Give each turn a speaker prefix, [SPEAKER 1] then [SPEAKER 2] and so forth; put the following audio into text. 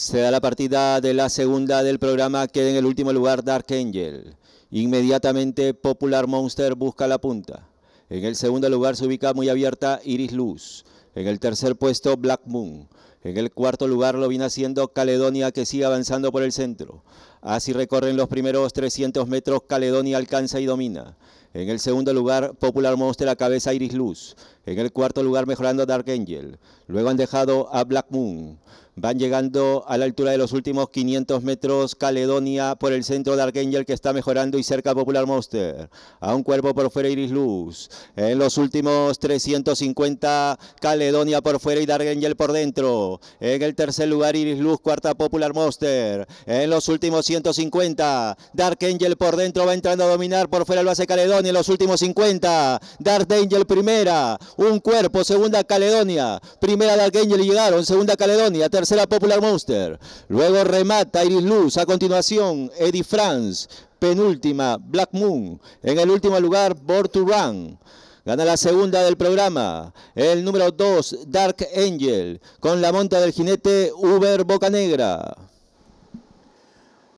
[SPEAKER 1] Se da la partida de la segunda del programa, queda en el último lugar Dark Angel. Inmediatamente Popular Monster busca la punta. En el segundo lugar se ubica muy abierta Iris Luz. En el tercer puesto Black Moon. En el cuarto lugar lo viene haciendo Caledonia que sigue avanzando por el centro. Así recorren los primeros 300 metros, Caledonia alcanza y domina. En el segundo lugar, Popular Monster a cabeza Iris Luz. En el cuarto lugar, mejorando Dark Angel. Luego han dejado a Black Moon. Van llegando a la altura de los últimos 500 metros Caledonia por el centro de Angel que está mejorando y cerca Popular Monster. A un cuerpo por fuera Iris Luz. En los últimos 350 Caledonia por fuera y Dark Angel por dentro. En el tercer lugar Iris Luz, cuarta Popular Monster. En los últimos 150 Dark Angel por dentro va entrando a dominar por fuera lo hace Caledonia en los últimos 50. Dark Angel primera, un cuerpo, segunda Caledonia. Primera Dark Angel llegaron, segunda Caledonia, tercera la Popular Monster. Luego remata Iris Luz. A continuación, Eddie France. Penúltima, Black Moon. En el último lugar, Born to Run. Gana la segunda del programa. El número 2, Dark Angel. Con la monta del jinete Uber Boca Negra.